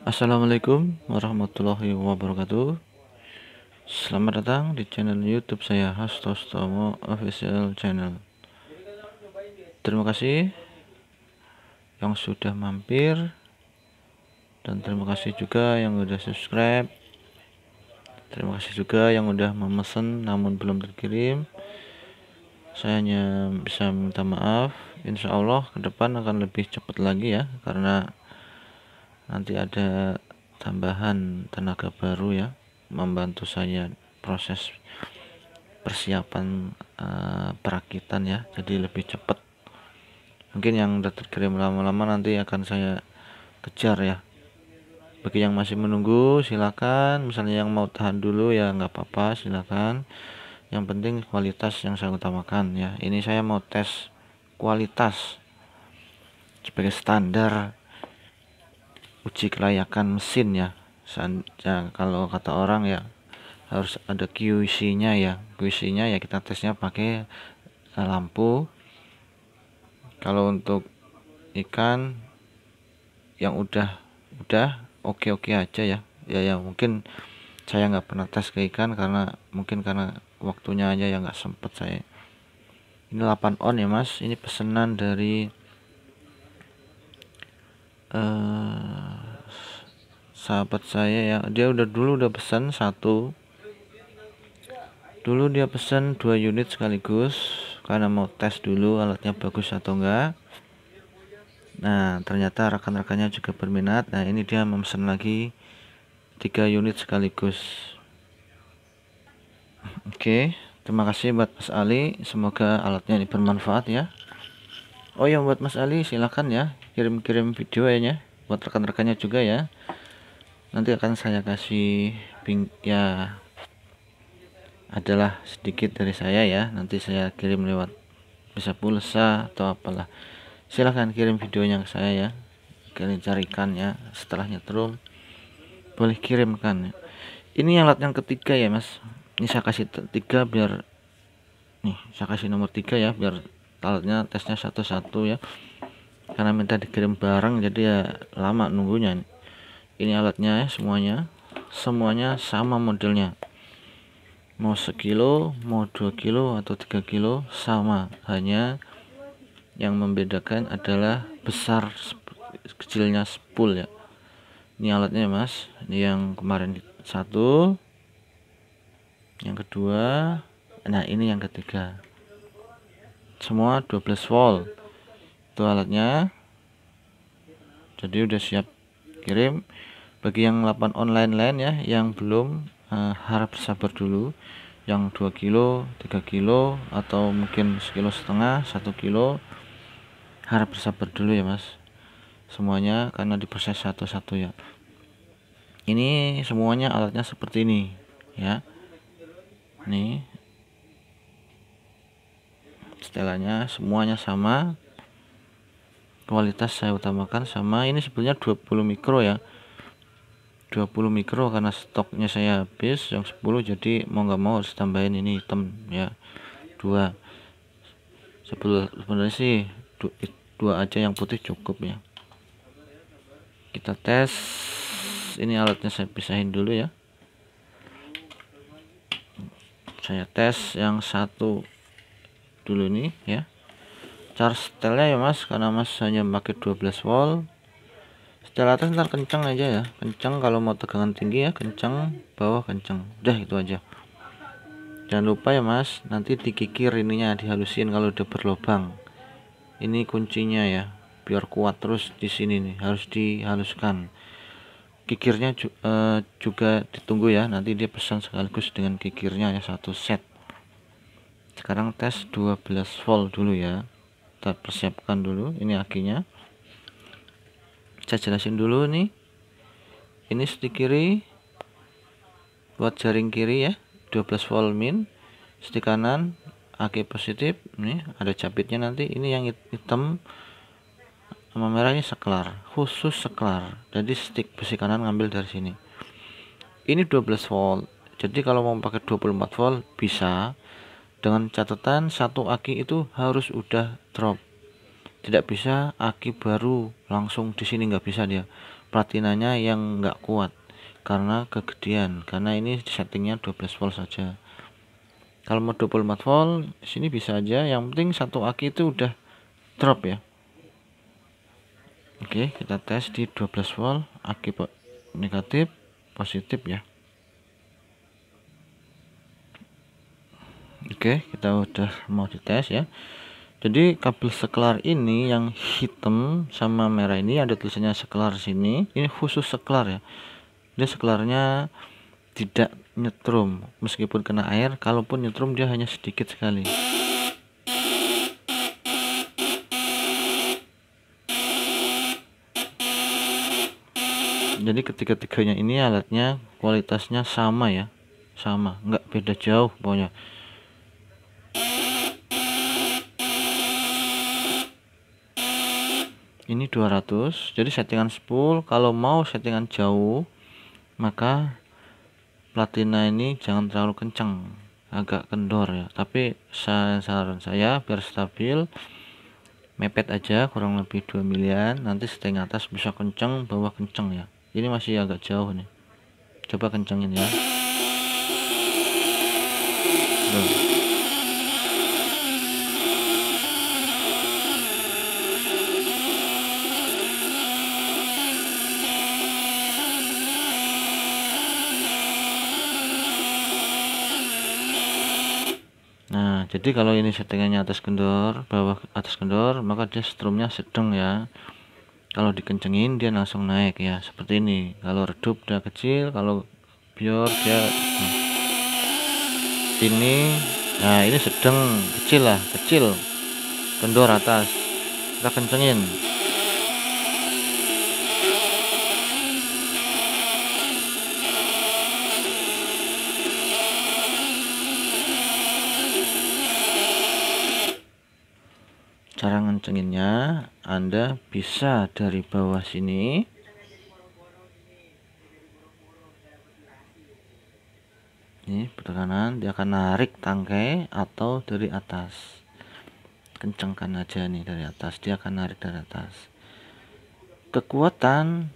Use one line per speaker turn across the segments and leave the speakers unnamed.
Assalamualaikum warahmatullahi wabarakatuh Selamat datang di channel youtube saya Hasto Official Channel Terima kasih yang sudah mampir Dan terima kasih juga yang sudah subscribe Terima kasih juga yang sudah memesan namun belum terkirim Saya hanya bisa minta maaf Insya Allah ke depan akan lebih cepat lagi ya Karena nanti ada tambahan tenaga baru ya membantu saya proses persiapan uh, perakitan ya jadi lebih cepat mungkin yang sudah terkirim lama-lama nanti akan saya kejar ya bagi yang masih menunggu silakan misalnya yang mau tahan dulu ya nggak apa-apa silakan yang penting kualitas yang saya utamakan ya ini saya mau tes kualitas sebagai standar uji kelayakan mesin ya. ya kalau kata orang ya harus ada QC-nya e ya. QC-nya e ya kita tesnya pakai eh, lampu. Kalau untuk ikan yang udah udah oke-oke okay aja ya. Ya ya mungkin saya nggak pernah tes ke ikan karena mungkin karena waktunya aja yang nggak sempet saya. Ini 8 on ya Mas. Ini pesanan dari uh, sahabat saya ya dia udah dulu udah pesan satu dulu dia pesan dua unit sekaligus karena mau tes dulu alatnya bagus atau enggak nah ternyata rekan-rekannya juga berminat nah ini dia memesan lagi tiga unit sekaligus oke terima kasih buat Mas Ali semoga alatnya ini bermanfaat ya oh ya buat Mas Ali silahkan ya kirim-kirim video ya buat rekan-rekannya juga ya nanti akan saya kasih ping ya adalah sedikit dari saya ya nanti saya kirim lewat bisa pulsa atau apalah silahkan kirim videonya ke saya ya kalian carikan ya setelah nyetrum boleh kirimkan ya. ini alat yang ketiga ya mas ini saya kasih tiga biar nih saya kasih nomor tiga ya biar alatnya tesnya satu-satu ya karena minta dikirim barang jadi ya lama nunggunya ini alatnya ya semuanya semuanya sama modelnya mau sekilo mau dua kilo atau tiga kilo sama hanya yang membedakan adalah besar kecilnya spool ya ini alatnya mas ini yang kemarin satu yang kedua nah ini yang ketiga semua 12 volt itu alatnya jadi udah siap kirim bagi yang 8 online lain ya yang belum uh, harap sabar dulu yang 2 kilo 3 kilo atau mungkin sekilo setengah 1 kilo harap bersabar dulu ya mas semuanya karena diproses satu-satu ya ini semuanya alatnya seperti ini ya nih setelahnya semuanya sama kualitas saya utamakan sama ini sebenarnya 20 mikro ya 20 mikro karena stoknya saya habis yang 10 jadi mau nggak mau harus tambahin ini hitam ya dua sebenarnya sih dua aja yang putih cukup ya kita tes ini alatnya saya pisahin dulu ya saya tes yang satu dulu nih ya charge setelnya ya mas karena mas hanya pakai 12 volt setel atas ntar kencang aja ya kencang kalau mau tegangan tinggi ya kencang bawah kencang udah itu aja jangan lupa ya mas nanti dikikir ininya dihalusin kalau udah berlobang ini kuncinya ya biar kuat terus di sini nih harus dihaluskan kikirnya eh, juga ditunggu ya nanti dia pesan sekaligus dengan kikirnya ya satu set sekarang tes 12 volt dulu ya kita persiapkan dulu ini akinya saya jelasin dulu nih ini stick kiri buat jaring kiri ya 12 volt min stick kanan aki positif nih ada capitnya nanti ini yang hitam sama merahnya seklar khusus seklar jadi stick besi kanan ngambil dari sini ini 12 volt jadi kalau mau pakai 24 volt bisa dengan catatan satu aki itu harus udah drop tidak bisa aki baru langsung di sini nggak bisa dia platinanya yang nggak kuat karena kegedean karena ini settingnya 12 volt saja kalau mau 24 volt sini bisa aja yang penting satu aki itu udah drop ya oke kita tes di 12 volt aki negatif positif ya Oke, kita udah mau dites ya. Jadi kabel sekelar ini yang hitam sama merah ini ada tulisannya sekelar sini. Ini khusus sekelar ya. Dia sekelarnya tidak nyetrum meskipun kena air, kalaupun nyetrum dia hanya sedikit sekali. Jadi ketiga-tiganya ini alatnya kualitasnya sama ya, sama, nggak beda jauh pokoknya. ini 200 jadi settingan spool kalau mau settingan jauh maka platina ini jangan terlalu kencang agak kendor ya tapi saya saran saya biar stabil mepet aja kurang lebih 2 miliar nanti setting atas bisa kenceng bawah kenceng ya ini masih agak jauh nih coba kencengin ya jadi kalau ini settingannya atas kendor bawah atas kendor maka dia strumnya sedang ya kalau dikencengin dia langsung naik ya seperti ini kalau redup dia kecil kalau biar dia nah. ini nah ini sedang kecil lah kecil kendor atas kita kencengin kencenginnya Anda bisa dari bawah sini ini berkanan dia akan narik tangkai atau dari atas kencangkan aja nih dari atas dia akan narik dari atas kekuatan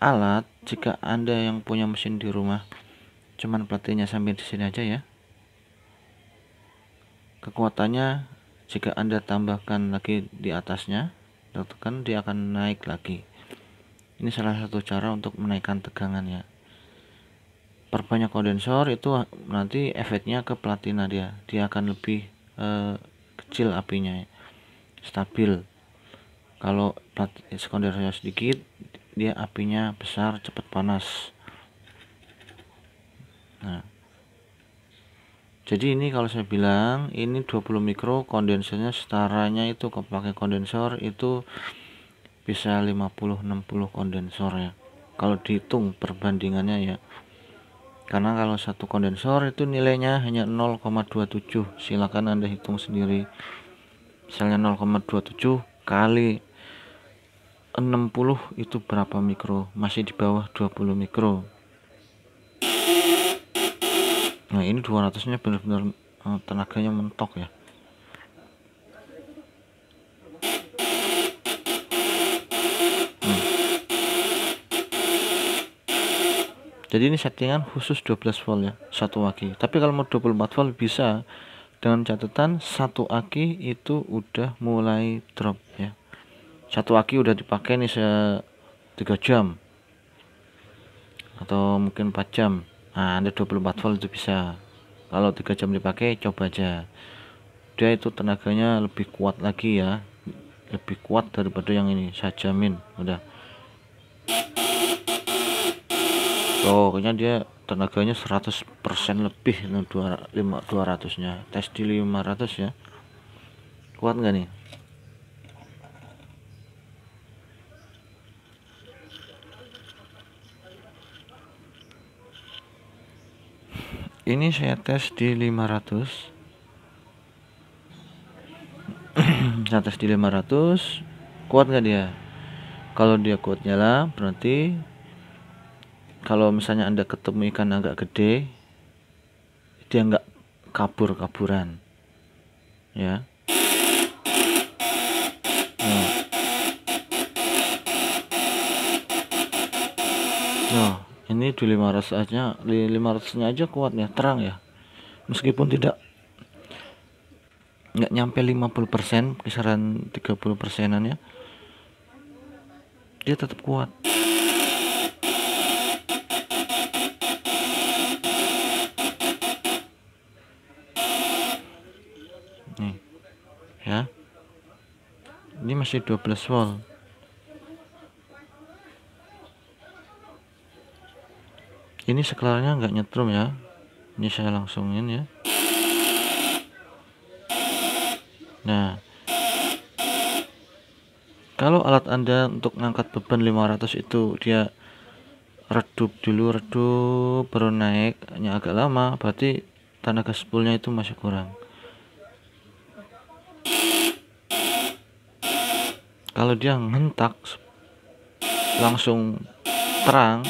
alat jika anda yang punya mesin di rumah cuman platinya sambil di sini aja ya kekuatannya jika Anda tambahkan lagi di atasnya, tekan dia akan naik lagi. Ini salah satu cara untuk menaikkan tegangannya. Perbanyak kondensor itu nanti efeknya ke platina dia, dia akan lebih eh, kecil apinya, stabil. Kalau sekondensornya sedikit, dia apinya besar, cepat panas. Nah, jadi ini kalau saya bilang ini 20 mikro kondensernya setaranya itu pakai kondensor itu bisa 50-60 kondensor ya kalau dihitung perbandingannya ya karena kalau satu kondensor itu nilainya hanya 0,27 silakan anda hitung sendiri misalnya 0,27 kali 60 itu berapa mikro masih di bawah 20 mikro nah ini 200 nya benar-benar eh, tenaganya mentok ya hmm. jadi ini settingan khusus 12 volt ya satu aki tapi kalau mau 24 volt bisa dengan catatan satu aki itu udah mulai drop ya satu aki udah dipakai nih se 3 jam atau mungkin 4 jam nah, ada 24 volt itu bisa kalau tiga jam dipakai coba aja dia itu tenaganya lebih kuat lagi ya lebih kuat daripada yang ini saya jamin udah kayaknya dia tenaganya 100% lebih 200 nya tes di 500 ya kuat nggak nih ini saya tes di 500 saya tes di 500 kuat nggak dia kalau dia kuat nyala berarti kalau misalnya anda ketemu ikan agak gede dia nggak kabur kaburan ya nah. nah ini di 500 aja 500 nya aja kuat ya terang ya meskipun tidak nggak nyampe 50% kisaran 30 persenan ya dia tetap kuat nih ya ini masih 12 volt ini sekelarnya nggak nyetrum ya ini saya langsungin ya nah kalau alat anda untuk ngangkat beban 500 itu dia redup dulu redup baru naik, hanya agak lama berarti tenaga spoolnya itu masih kurang kalau dia ngentak langsung terang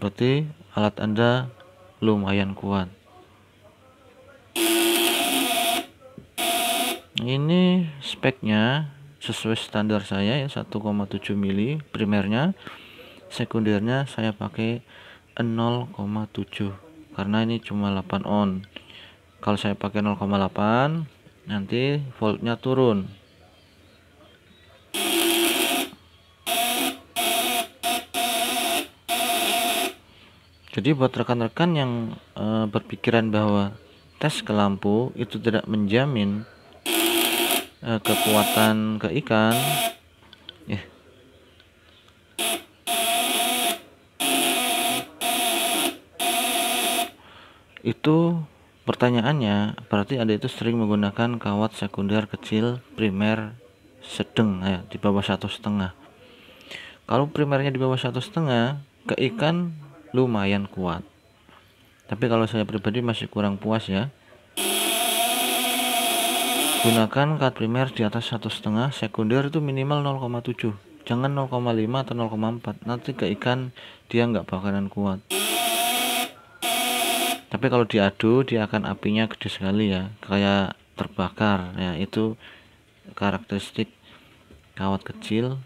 berarti alat anda lumayan kuat ini speknya sesuai standar saya ya 1,7 mili primernya sekundernya saya pakai 0,7 karena ini cuma 8 on kalau saya pakai 0,8 nanti voltnya turun Jadi buat rekan-rekan yang e, berpikiran bahwa tes ke lampu itu tidak menjamin e, kekuatan ke ikan, eh. Ya. itu pertanyaannya berarti anda itu sering menggunakan kawat sekunder kecil primer sedang ya di bawah satu setengah kalau primernya di bawah satu setengah ke ikan lumayan kuat tapi kalau saya pribadi masih kurang puas ya gunakan cut primer di atas satu setengah sekunder itu minimal 0,7 jangan 0,5 atau 0,4 nanti ke ikan dia nggak bakalan kuat tapi kalau diadu dia akan apinya gede sekali ya kayak terbakar ya itu karakteristik kawat kecil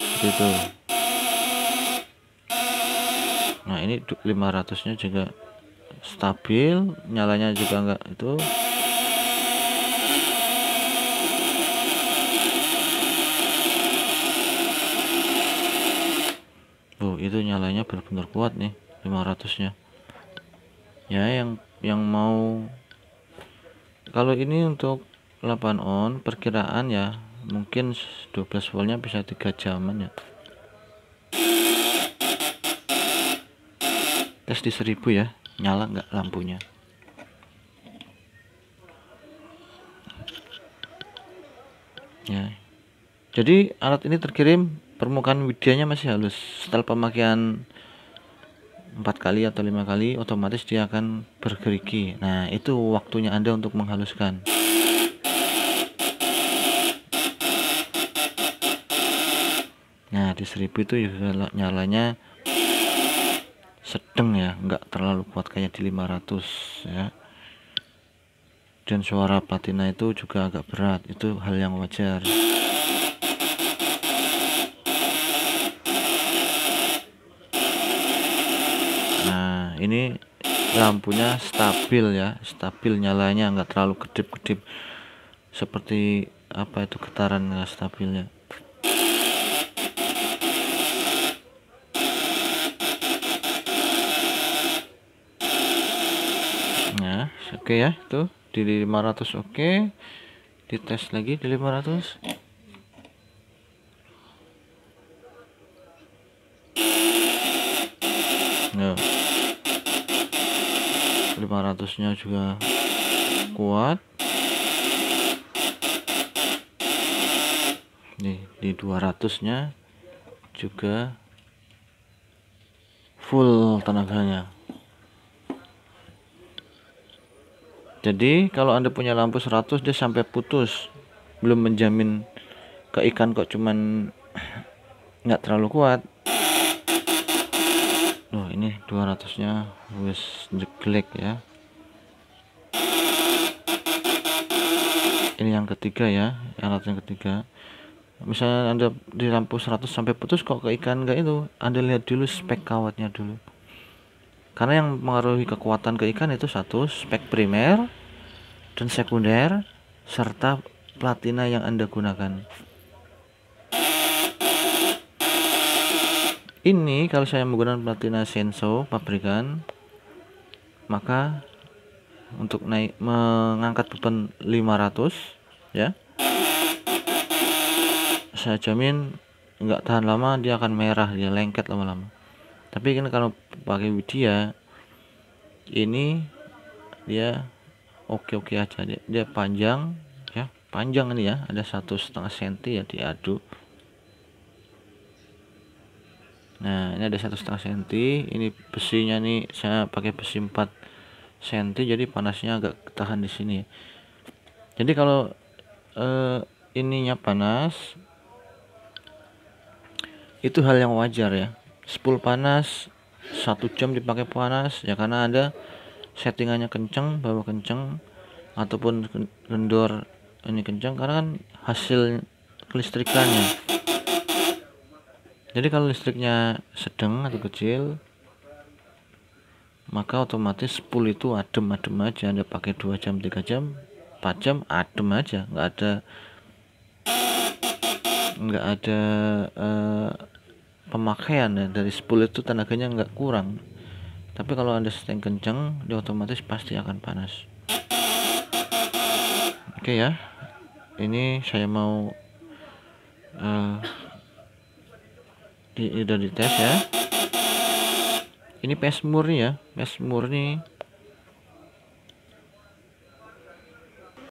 gitu nah ini 500 nya juga stabil nyalanya juga enggak itu Tuh, itu nyalanya benar-benar kuat nih 500 nya ya yang yang mau kalau ini untuk 8 on perkiraan ya mungkin 12 voltnya bisa tiga jaman ya tes di seribu ya nyala nggak lampunya ya jadi alat ini terkirim permukaan widyanya masih halus setelah pemakaian empat kali atau lima kali otomatis dia akan bergerigi nah itu waktunya anda untuk menghaluskan nah di seribu itu nyalanya sedang ya enggak terlalu kuat kayak di 500 ya dan suara platina itu juga agak berat itu hal yang wajar nah ini lampunya stabil ya stabil nyalanya enggak terlalu kedip-kedip seperti apa itu getaran stabilnya oke okay ya itu di 500 oke okay. dites lagi di 500 nah 500 nya juga kuat nih di 200 nya juga full tenaganya Jadi kalau Anda punya lampu 100 dia sampai putus. Belum menjamin ke ikan kok cuman nggak terlalu kuat. Loh, ini 200-nya wis jeglek ya. Ini yang ketiga ya, alat yang ketiga. Misalnya Anda di lampu 100 sampai putus kok ke ikan nggak itu, Anda lihat dulu spek kawatnya dulu karena yang mengaruhi kekuatan ke ikan itu satu spek primer dan sekunder serta platina yang Anda gunakan. Ini kalau saya menggunakan platina Senso pabrikan, maka untuk naik mengangkat beban 500 ya. Saya jamin nggak tahan lama dia akan merah dia lengket lama-lama. Tapi kan kalau pakai dia ini dia oke oke aja dia, dia panjang ya panjang ini ya ada satu setengah senti ya diaduk. nah ini ada satu setengah senti ini besinya nih saya pakai besi 4 senti jadi panasnya agak ketahan di sini jadi kalau eh, ininya panas itu hal yang wajar ya 10 panas satu jam dipakai panas ya karena ada settingannya kenceng bawa kenceng ataupun kendor ini kenceng karena kan hasil kelistrikannya jadi kalau listriknya sedang atau kecil maka otomatis spool itu adem-adem aja anda pakai 2 jam 3 jam 4 jam adem aja nggak ada nggak ada uh, pemakaian ya. dari spool itu tenaganya nggak kurang tapi kalau anda seteng kencang dia otomatis pasti akan panas oke okay ya ini saya mau uh, di, udah dites ya ini pes murni ya pes murni